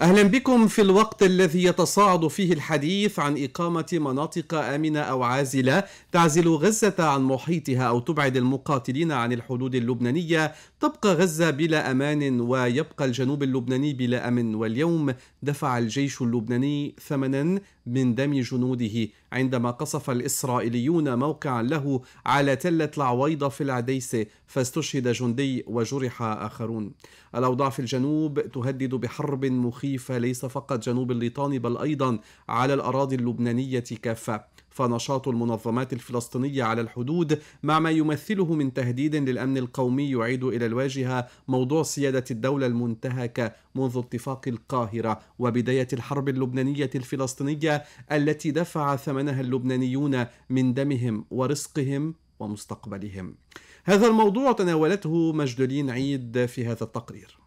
اهلا بكم في الوقت الذي يتصاعد فيه الحديث عن اقامه مناطق امنه او عازله تعزل غزه عن محيطها او تبعد المقاتلين عن الحدود اللبنانيه تبقى غزه بلا امان ويبقى الجنوب اللبناني بلا امن واليوم دفع الجيش اللبناني ثمنا من دم جنوده عندما قصف الإسرائيليون موقعا له على تلة العويضة في العديسة فاستشهد جندي وجرح آخرون الأوضاع في الجنوب تهدد بحرب مخيفة ليس فقط جنوب الليطان بل أيضا على الأراضي اللبنانية كافة فنشاط المنظمات الفلسطينية على الحدود مع ما يمثله من تهديد للأمن القومي يعيد إلى الواجهة موضوع سيادة الدولة المنتهكة منذ اتفاق القاهرة وبداية الحرب اللبنانية الفلسطينية التي دفع ثمنها اللبنانيون من دمهم ورزقهم ومستقبلهم. هذا الموضوع تناولته مجدولين عيد في هذا التقرير.